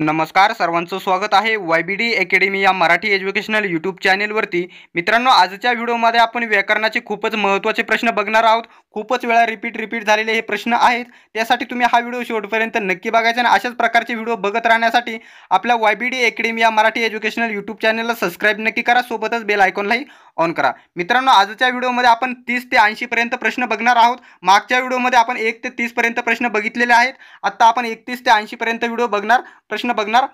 नमस्कार सर्वांचं स्वागत आहे वाय बी डी अकॅडमी या मराठी एज्युकेशनल यूट्यूब चॅनेलवरती मित्रांनो आजच्या व्हिडिओमध्ये आपण व्याकरणाचे खूपच महत्त्वाचे प्रश्न बघणार आहोत खूपच वेळा रिपीट रिपीट झालेले हे प्रश्न आहेत त्यासाठी तुम्ही हा व्हिडिओ शेवटपर्यंत नक्की बघायचा आणि अशाच प्रकारचे व्हिडिओ बघत राहण्यासाठी आपल्या वाय बी डी अकॅडमी या मराठी एज्युकेशनल यूट्यूब चॅनलला सबस्क्राईब नक्की करा सोबतच बेल आयकॉनलाही ऑन करा मित्रों आज के वीडियो में अपन तीस ते ऐंशीपर्यंत प्रश्न बघणार आहोत मग् वीडियो में आपण एक ते तीसपर्यंत प्रश्न बगित आहेत आत्ता आपण एकतीस से ऐंपर्यंत वीडियो बघणार प्रश्न बघणार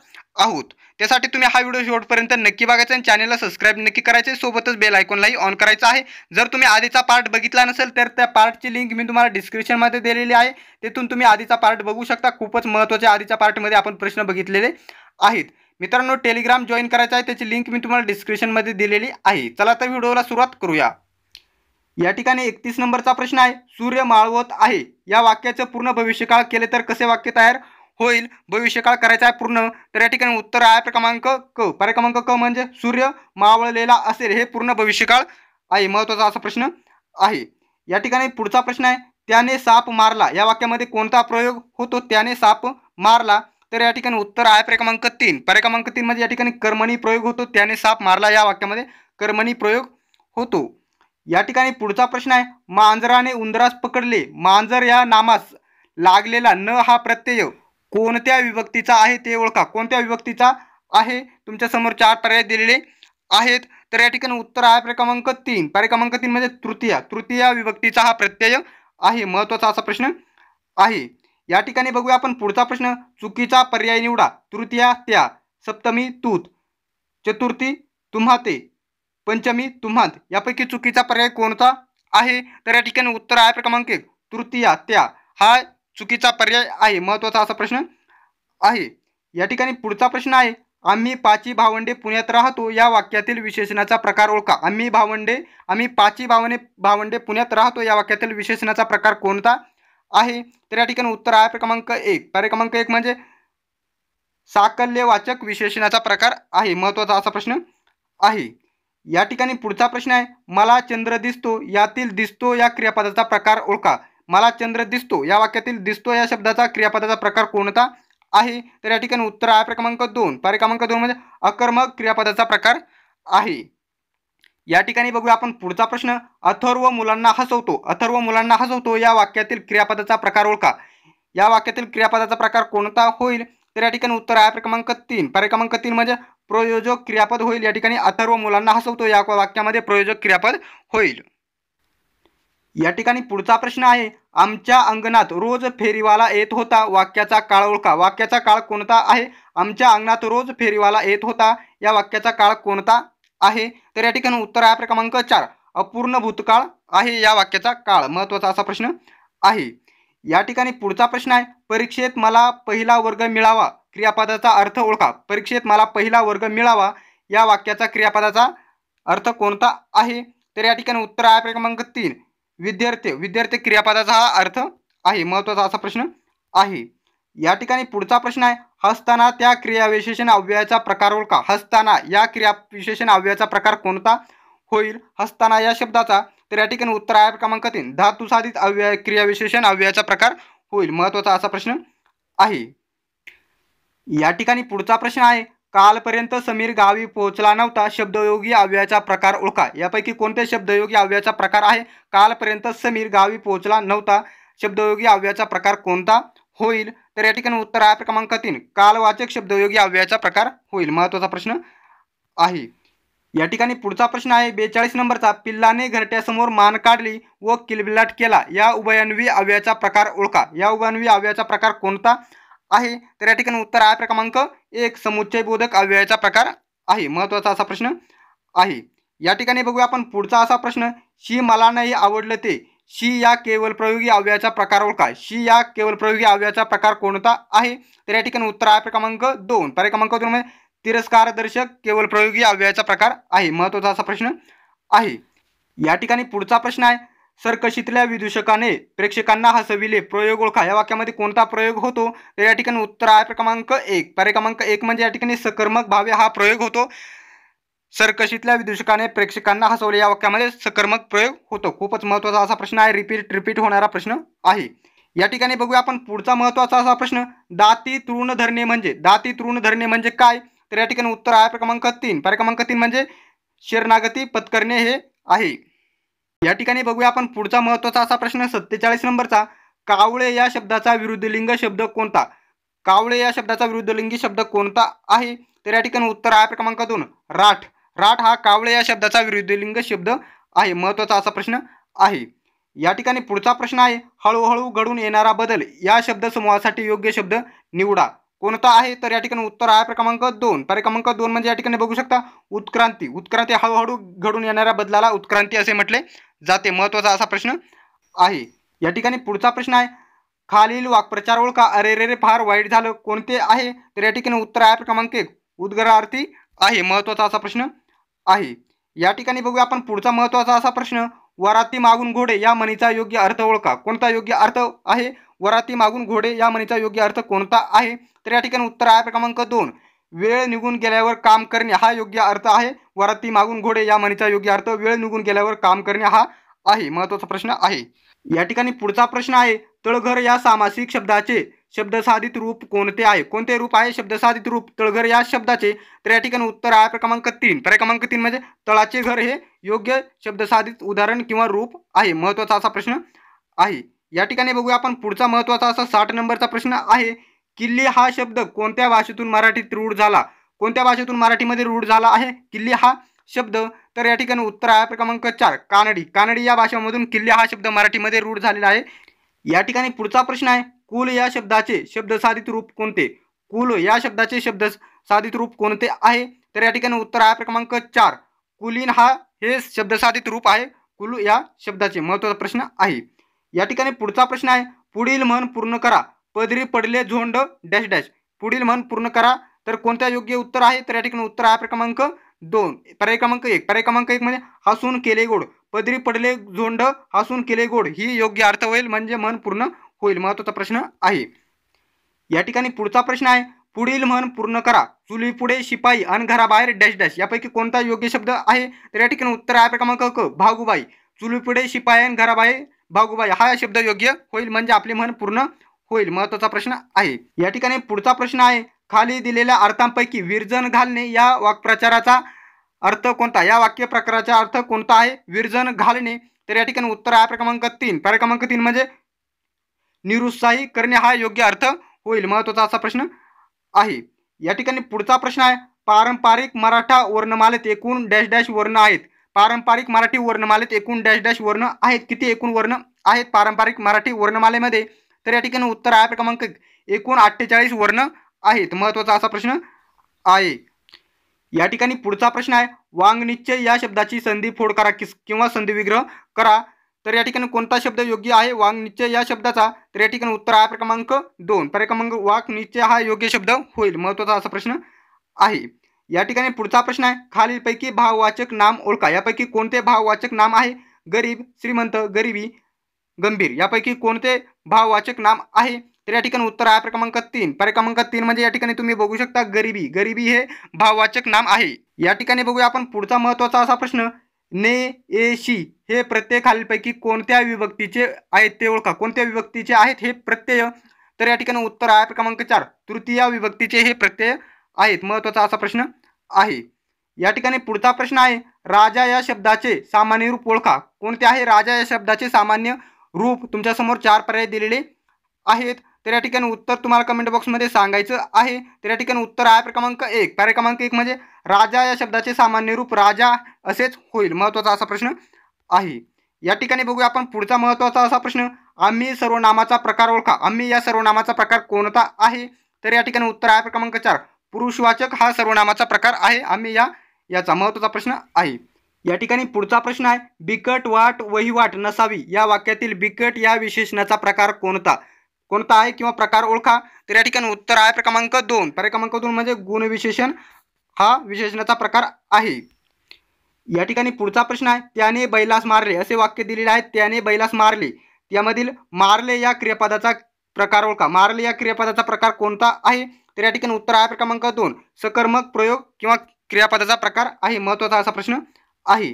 आहोत त्यासाठी तुम्ही हा वीडियो शेवटपर्यंत नक्की बघायचा चैनल चॅनलला सबस्क्राईब नक्की करायचे सोबतच बेल ही ऑन करायचं आहे जर आधी का पार्ट बघितला नसेल तर त्या पार्टची लिंक डिस्क्रिप्शन में डिस्क्रिप्शनमध्ये है तथु तुम्हें आधी का पार्ट बघू शकता खूपच महत्त्वाच्या पार्ट में अपन प्रश्न बगित मित्रांनो टेलिग्राम जॉईन करायचं आहे त्याची लिंक मी तुम्हाला डिस्क्रिप्शनमध्ये दिलेली आहे चला तर व्हिडिओला सुरुवात करूया या ठिकाणी एकतीस नंबरचा प्रश्न आहे सूर्य माळवत आहे या वाक्याचं पूर्ण भविष्यकाळ केले तर कसे वाक्य तयार होईल भविष्यकाळ करायचा आहे पूर्ण तर या ठिकाणी उत्तर आहे क्रमांक क पर्याय क्रमांक क म्हणजे सूर्य मावळलेला असेल हे पूर्ण भविष्यकाळ आहे महत्त्वाचा असा प्रश्न आहे या ठिकाणी पुढचा प्रश्न आहे त्याने साप मारला या वाक्यामध्ये कोणता प्रयोग होतो त्याने साप मारला तर या ठिकाणी उत्तर आहे पर्याय क्रमांक तीन पर्याय क्रमांक तीन मध्ये या ठिकाणी कर्मणी प्रयोग होतो त्याने साप मारला या वाक्यामध्ये कर्मणी प्रयोग होतो या ठिकाणी पुढचा प्रश्न आहे मांजराने उंदरास पकडले मांजर या नामास लागलेला न हा प्रत्यय कोणत्या विभक्तीचा आहे ते ओळखा कोणत्या विभक्तीचा आहे तुमच्या समोर चार पर्याय दिलेले आहेत तर या ठिकाणी उत्तर आहे पर्याय क्रमांक तीन पर्याय क्रमांक तीन म्हणजे तृतीया तृतीया विभक्तीचा हा प्रत्यय आहे महत्त्वाचा असा प्रश्न आहे या ठिकाणी बघूया आपण पुढचा प्रश्न चुकीचा पर्याय निवडा तृतीया त्या सप्तमी तूत चतुर्थी तुम्हा ते पंचमी तुम्हात यापैकी चुकीचा पर्याय कोणता आहे तर या ठिकाणी उत्तर आहे क्रमांक एक तृतीया त्या हा चुकीचा पर्याय आहे महत्त्वाचा असा प्रश्न आहे या ठिकाणी पुढचा प्रश्न आहे आम्ही पाची भावंडे पुण्यात राहतो या वाक्यातील विशेषणाचा प्रकार ओळखा आम्ही भावंडे आम्ही पाची भावने भावंडे पुण्यात राहतो या वाक्यातील विशेषणाचा प्रकार कोणता आहे तर या ठिकाणी उत्तर आहे क्रमांक एक पर्याय क्रमांक एक म्हणजे साकल्यवाचक विशेषणाचा प्रकार आहे महत्त्वाचा असा प्रश्न आहे या ठिकाणी पुढचा प्रश्न आहे मला चंद्र दिसतो यातील दिसतो या क्रियापदाचा प्रकार ओळखा मला चंद्र दिसतो या वाक्यातील दिसतो या शब्दाचा क्रियापदाचा प्रकार कोणता आहे तर या ठिकाणी उत्तर आहे क्रमांक दोन पर्याय क्रमांक दोन म्हणजे अकर्मक क्रियापदाचा प्रकार आहे या ठिकाणी बघूया आपण पुढचा प्रश्न अथर्व मुलांना हसवतो अथर्व मुलांना हसवतो या वाक्यातील क्रियापदाचा प्रकार ओळखा या वाक्यातील क्रियापदाचा प्रकार कोणता होईल तर या ठिकाणी उत्तर आहे क्रमांक तीन पर्याय क्रमांक तीन म्हणजे प्रयोजक क्रियापद होईल या ठिकाणी अथर्व मुलांना हसवतो या वाक्यामध्ये प्रयोजक क्रियापद होईल या ठिकाणी पुढचा प्रश्न आहे आमच्या अंगणात रोज फेरीवाला येत होता वाक्याचा काळ ओळखा वाक्याचा काळ कोणता आहे आमच्या अंगणात रोज फेरीवाला येत होता या वाक्याचा काळ कोणता आहे तर या ठिकाणी उत्तर आहे क्रमांक चार अपूर्ण भूतकाळ आहे या वाक्याचा काळ महत्त्वाचा असा प्रश्न आहे या ठिकाणी पुढचा प्रश्न आहे परीक्षेत मला पहिला वर्ग मिळावा क्रियापदाचा अर्थ ओळखा परीक्षेत मला पहिला वर्ग मिळावा या वाक्याचा क्रियापदाचा अर्थ कोणता आहे तर या ठिकाणी उत्तर आहे क्रमांक तीन विद्यार्थी विद्यार्थी क्रियापदाचा हा अर्थ आहे महत्त्वाचा असा प्रश्न आहे या ठिकाणी पुढचा प्रश्न आहे हसताना त्या क्रियाविशेषण अव्ययाचा प्रकार ओळखा हसताना या क्रियाविशेषण अव्ययाचा प्रकार कोणता होईल हसताना या शब्दाचा तर या ठिकाणी उत्तर आहे क्रमांक तीन धातू साधित अव्यय क्रियाविशेषण अव्ययाचा प्रकार होईल महत्त्वाचा असा प्रश्न आहे या ठिकाणी पुढचा प्रश्न आहे कालपर्यंत समीर गावी पोहोचला नव्हता शब्दयोगी अव्ययाचा प्रकार ओळखा यापैकी कोणत्या शब्दयोगी अव्ययाचा प्रकार आहे कालपर्यंत समीर गावी पोहोचला नव्हता शब्दयोगी अव्ययाचा प्रकार कोणता होईल तर या ठिकाणी उत्तर आहे क्रमांक तीन कालवाचक शब्दयोगी अव्ययाचा प्रकार होईल महत्त्वाचा प्रश्न आहे या ठिकाणी पुढचा प्रश्न आहे बेचाळीस नंबरचा पिल्लाने घरट्यासमोर मान काढली व किलबिलाट केला या उभयान्वी अव्ययाचा प्रकार ओळखा या उभयान्वी अव्ययाचा प्रकार कोणता आहे तर या ठिकाणी उत्तर आहे क्रमांक एक समुच्चयबोधक अव्ययाचा प्रकार आहे महत्त्वाचा असा प्रश्न आहे या ठिकाणी बघूया आपण पुढचा असा प्रश्न शी मला नाही आवडलं ते शी या केवल प्रयोगी अवयाचा प्रकार ओळखा शी या केवल प्रयोगी अवयाचा प्रकार कोणता आहे तर या ठिकाणी उत्तर आहे क्रमांक दोन पर्याय क्रमांक दोन म्हणजे तिरस्कारदर्शक केवळ प्रयोगी अव्ययाचा प्रकार आहे महत्त्वाचा असा प्रश्न आहे या ठिकाणी पुढचा प्रश्न आहे सरकशीतल्या विदूषकाने प्रेक्षकांना हसविले प्रयोग ओळखा या वाक्यामध्ये कोणता प्रयोग होतो तर या ठिकाणी उत्तर आहे क्रमांक एक पर्याय क्रमांक एक म्हणजे या ठिकाणी सकर्मक भावे हा प्रयोग होतो सरकशीतल्या विदूषकाने प्रेक्षकांना हसवले या वाक्यामध्ये सकर्मक प्रयोग होतो खूपच महत्त्वाचा असा प्रश्न आहे रिपीट रिपीट होणारा प्रश्न आहे या ठिकाणी बघूया आपण पुढचा महत्त्वाचा असा प्रश्न दाती तृण धरणे म्हणजे दाती तृण धरणे म्हणजे काय तर या ठिकाणी उत्तर आहे क्रमांक तीन पर्याय क्रमांक तीन म्हणजे शरणागती पत्करणे हे आहे या ठिकाणी बघूया आपण पुढचा महत्त्वाचा असा प्रश्न सत्तेचाळीस नंबरचा कावळे या शब्दाचा विरुद्धलिंग शब्द कोणता कावळे या शब्दाचा विरुद्धलिंगी शब्द कोणता आहे तर या ठिकाणी उत्तर आहे क्रमांक दोन राठ राठ हा कावळे या शब्दाचा विरुद्धलिंग शब्द आहे महत्त्वाचा असा प्रश्न आहे या ठिकाणी पुढचा प्रश्न आहे हळूहळू घडून येणारा बदल या शब्द समूहासाठी योग्य शब्द निवडा कोणता आहे तर या ठिकाणी उत्तर आहे क्रमांक दोन क्रमांक दोन म्हणजे या ठिकाणी बघू शकता उत्क्रांती उत्क्रांती हळूहळू घडून येणाऱ्या बदलाला उत्क्रांती असे म्हटले जाते महत्त्वाचा असा प्रश्न आहे या ठिकाणी पुढचा प्रश्न आहे खालील वाक्प्रचार ओळखा अरे रे रे फार वाईट झालं कोणते आहे तर या ठिकाणी उत्तर आहे क्रमांक एक उद्गारार्थी आहे महत्त्वाचा असा प्रश्न आहे या ठिकाणी बघूया आपण पुढचा महत्वाचा असा प्रश्न वराती मागून घोडे या मणीचा योग्य अर्थ ओळखा कोणता योग्य अर्थ आहे वराती मागून घोडे या मणीचा योग्य अर्थ कोणता आहे तर या ठिकाणी उत्तर आहे क्रमांक दोन वेळ निघून गेल्यावर काम करणे हा योग्य अर्थ आहे वराती मागून घोडे या मनीचा योग्य अर्थ वेळ निघून गेल्यावर काम करणे हा आहे महत्वाचा प्रश्न आहे या ठिकाणी पुढचा प्रश्न आहे तळघर या सामासिक शब्दाचे शब्दसाधित रूप कोणते आहे कोणते रूप आहे शब्दसाधित रूप तळघर या शब्दाचे तर या ठिकाणी उत्तर आहे क्रमांक तीन पर्याय क्रमांक तीन म्हणजे तळाचे घर हे योग्य शब्दसाधित उदाहरण किंवा रूप आहे महत्त्वाचा असा प्रश्न आहे या ठिकाणी बघूया आपण पुढचा महत्त्वाचा असा साठ नंबरचा प्रश्न आहे किल्ले हा शब्द कोणत्या भाषेतून मराठीत रूढ झाला कोणत्या भाषेतून मराठीमध्ये रूढ झाला आहे किल्ले हा शब्द तर या ठिकाणी उत्तर आहे क्रमांक चार कानडी कानडी या भाषेमधून किल्ले हा शब्द मराठीमध्ये रूढ झालेला आहे या ठिकाणी पुढचा प्रश्न आहे कुल या शब्दाचे शब्दसाधित रूप कोणते कुल या शब्दाचे शब्द साधित रूप कोणते आहे तर या ठिकाणी उत्तर आहे क्रमांक चार कुलीन हा हे शब्दसाधित रूप आहे कुल या शब्दाचे महत्त्वाचा प्रश्न आहे या ठिकाणी पुढचा प्रश्न आहे पुढील म्हण पूर्ण करा पदरी पडले झोंड डॅश डॅश पुढील म्हण पूर्ण करा तर कोणत्या योग्य उत्तर आहे तर या ठिकाणी उत्तर आहे क्रमांक दोन पर्याय क्रमांक एक पर्याय क्रमांक एक म्हणजे हसून केले गोड पदरी पडले झोंड हसून केले गोड ही योग्य अर्थ होईल म्हणजे मन पूर्ण होईल महत्वाचा प्रश्न आहे या ठिकाणी पुढचा प्रश्न आहे पुढील म्हण पूर्ण करा चुली पुढे शिपाई अन घराबाहेर डॅश डॅश यापैकी कोणता योग्य शब्द आहे तर या ठिकाणी उत्तर आहे क्रमांक क भागुबाई चुली पुढे शिपाई आणि घराबाहेर भागुबाई हा शब्द योग्य होईल म्हणजे आपले मन पूर्ण होईल महत्वाचा प्रश्न आहे या ठिकाणी पुढचा प्रश्न आहे खाली दिलेल्या अर्थांपैकी विरजन घालणे या वाक्प्रचाराचा अर्थ कोणता या वाक्य प्रकाराचा अर्थ कोणता आहे विरजन घालणे तर या ठिकाणी उत्तर आहे क्रमांक तीन पर्याय क्रमांक तीन म्हणजे निरुत्साही करणे हा योग्य अर्थ होईल महत्त्वाचा असा प्रश्न आहे या ठिकाणी पुढचा प्रश्न आहे पारंपरिक मराठा वर्णमालेत एकूण डॅश डॅश वर्ण आहेत पारंपरिक मराठी वर्णमालेत एकूण डॅश डॅश वर्ण आहेत किती एकूण वर्ण आहेत पारंपरिक मराठी वर्णमालेमध्ये तर या ठिकाणी उत्तर आहे क्रमांक एकूण अठ्ठेचाळीस वर्ण आहेत महत्त्वाचा असा प्रश्न आहे या ठिकाणी पुढचा प्रश्न आहे निश्चय या शब्दाची संधी फोड करा किस किंवा संधी विग्रह करा तर या ठिकाणी कोणता शब्द योग्य आहे निश्चय या शब्दाचा तर या ठिकाणी उत्तर आहे क्रमांक दोन क्रमांक वाक निश्चय हा योग्य शब्द होईल महत्त्वाचा असा प्रश्न आहे या ठिकाणी पुढचा प्रश्न आहे खालीलपैकी भाववाचक नाम ओळखा यापैकी कोणते भाववाचक नाम आहे गरीब श्रीमंत गरिबी गंभीर यापैकी कोणते भाववाचक नाम आहे तर या ठिकाणी उत्तर आहे क्रमांक तीन पर्याय क्रमांक तीन म्हणजे या ठिकाणी तुम्ही बघू शकता गरिबी गरिबी हे भाववाचक नाम आहे या ठिकाणी बघूया आपण पुढचा महत्त्वाचा असा प्रश्न ने ए शी हे प्रत्यय खालीलपैकी कोणत्या विभक्तीचे आहेत ते ओळखा कोणत्या विभक्तीचे आहेत हे प्रत्यय तर या ठिकाणी उत्तर आहे क्रमांक चार तृतीय विभक्तीचे हे प्रत्यय आहेत महत्त्वाचा असा प्रश्न आहे या ठिकाणी पुढचा प्रश्न आहे राजा या शब्दाचे सामान्य रूप ओळखा कोणते आहे राजा या शब्दाचे सामान्य रूप तुमच्यासमोर चार पर्याय दिलेले आहेत तर या ठिकाणी उत्तर तुम्हाला कमेंट बॉक्समध्ये सांगायचं आहे तर या ठिकाणी उत्तर आहे क्रमांक एक पर्याय क्रमांक एक म्हणजे राजा या शब्दाचे सामान्य रूप राजा असेच होईल महत्त्वाचा असा प्रश्न आहे या ठिकाणी बघूया आपण पुढचा महत्त्वाचा असा प्रश्न आम्ही सर्वनामाचा प्रकार ओळखा आम्ही या सर्वनामाचा प्रकार कोणता आहे तर या ठिकाणी उत्तर आहे क्रमांक चार पुरुषवाचक हा सर्वनामाचा प्रकार आहे आम्ही या याचा महत्त्वाचा प्रश्न आहे या ठिकाणी पुढचा प्रश्न आहे बिकट वाट वहिवाट नसावी या वाक्यातील बिकट या विशेषणाचा प्रकार कोणता कोणता आहे किंवा प्रकार ओळखा तर या ठिकाणी उत्तर आहे क्रमांक दोन पर्याय क्रमांक दोन म्हणजे गुणविशेषण हा विशेषणाचा प्रकार आहे या ठिकाणी पुढचा प्रश्न आहे त्याने बैलास मारले असे वाक्य दिलेले आहे त्याने बैलास मारले त्यामधील मारले या क्रियापदाचा प्रकार ओळखा मारले या क्रियापदाचा प्रकार कोणता आहे तर या ठिकाणी उत्तर आहे क्रमांक दोन सकर्मक प्रयोग किंवा क्रियापदाचा प्रकार आहे महत्त्वाचा असा प्रश्न आहे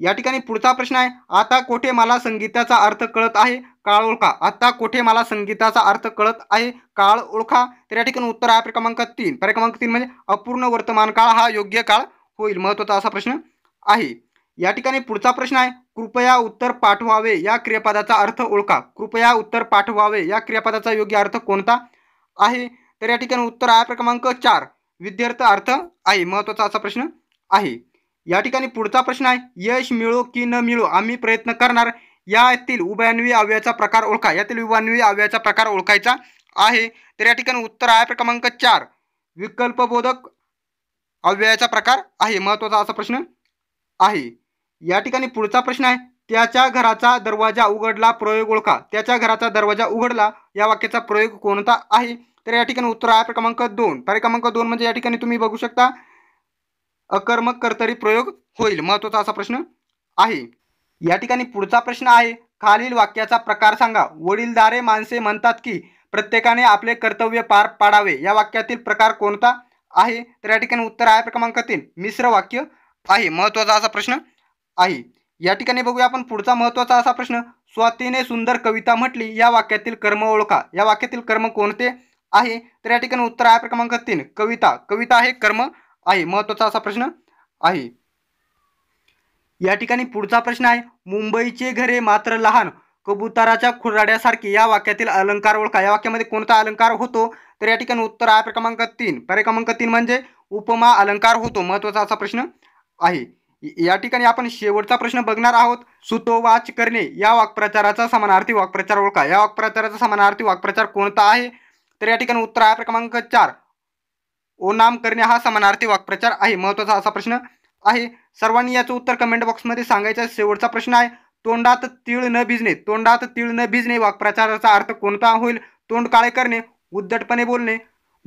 या ठिकाणी पुढचा प्रश्न आहे आता कोठे मला संगीताचा अर्थ कळत आहे काळ ओळखा आता कोठे मला संगीताचा अर्थ कळत आहे काळ ओळखा तर या ठिकाणी उत्तर आहे क्रमांक तीन पर्याय क्रमांक तीन म्हणजे अपूर्ण वर्तमान काळ हा योग्य काळ होईल महत्त्वाचा असा प्रश्न आहे या ठिकाणी पुढचा प्रश्न आहे कृपया उत्तर पाठवावे या क्रियापदाचा अर्थ ओळखा कृपया उत्तर पाठवावे या क्रियापदाचा योग्य अर्थ कोणता आहे तर या ठिकाणी उत्तर आहे क्रमांक चार विद्यार्थ अर्थ आहे महत्त्वाचा असा प्रश्न आहे या ठिकाणी पुढचा प्रश्न आहे यश मिळो की न मिळो आम्ही प्रयत्न करणार यातील उभयान्वी अव्ययाचा प्रकार ओळखा यातील उभयान्वी अवयाचा प्रकार ओळखायचा आहे तर या ठिकाणी उत्तर आहे क्रमांक चार विकल्पबोधक अव्ययाचा प्रकार आहे महत्त्वाचा असा प्रश्न आहे या ठिकाणी पुढचा प्रश्न आहे त्याच्या घराचा दरवाजा उघडला प्रयोग ओळखा त्याच्या घराचा दरवाजा उघडला या वाक्याचा प्रयोग कोणता आहे तर या ठिकाणी उत्तर आहे क्रमांक दोन क्रमांक दोन म्हणजे या ठिकाणी तुम्ही बघू शकता अकर्मक कर्तरी प्रयोग होईल महत्त्वाचा असा प्रश्न आहे या ठिकाणी पुढचा प्रश्न आहे खालील वाक्याचा प्रकार सांगा वडीलदारे माणसे म्हणतात की प्रत्येकाने आपले कर्तव्य पार पाडावे या वाक्यातील प्रकार कोणता आहे तर या ठिकाणी उत्तर आहे क्रमांक तीन मिश्र वाक्य आहे महत्वाचा असा प्रश्न आहे या ठिकाणी बघूया आपण पुढचा महत्त्वाचा असा प्रश्न स्वातीने सुंदर कविता म्हटली या वाक्यातील कर्म ओळखा या वाक्यातील कर्म कोणते आहे तर या ठिकाणी उत्तर आहे क्रमांक तीन कविता कविता आहे कर्म आहे महत्त्वाचा असा प्रश्न आहे या ठिकाणी पुढचा प्रश्न आहे मुंबईचे घरे मात्र लहान कबुतराच्या खुराड्यासारखे या वाक्यातील अलंकार ओळखा या वाक्यामध्ये कोणता अलंकार होतो तर या ठिकाणी उत्तर आहे क्रमांक तीन पर्याय क्रमांक तीन म्हणजे उपमा अलंकार होतो महत्त्वाचा असा प्रश्न आहे या ठिकाणी आपण शेवटचा प्रश्न बघणार आहोत सुतो वाच करणे या वाक्प्रचाराचा समानार्थी वाक्प्रचार ओळखा या वाक्प्रचाराचा समानार्थी वाक्प्रचार कोणता आहे तर या ठिकाणी उत्तर आहे क्रमांक चार ओ नाम करणे हा समानार्थी वाक्प्रचार आहे महत्त्वाचा असा प्रश्न आहे सर्वांनी याचं उत्तर कमेंट बॉक्समध्ये सांगायचा शेवटचा प्रश्न आहे तोंडात तीळ न भिजणे तोंडात तीळ न भिजणे वाक्प्रचाराचा अर्थ कोणता होईल तोंड काळे करणे उद्धटपणे बोलणे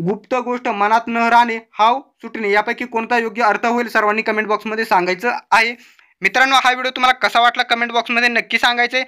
गुप्त गोष्ट मनात न राहणे हाव सुटणे यापैकी कोणता योग्य अर्थ होईल सर्वांनी कमेंट बॉक्समध्ये सांगायचं आहे मित्रांनो हा व्हिडिओ तुम्हाला कसा वाटला कमेंट बॉक्समध्ये नक्की सांगायचे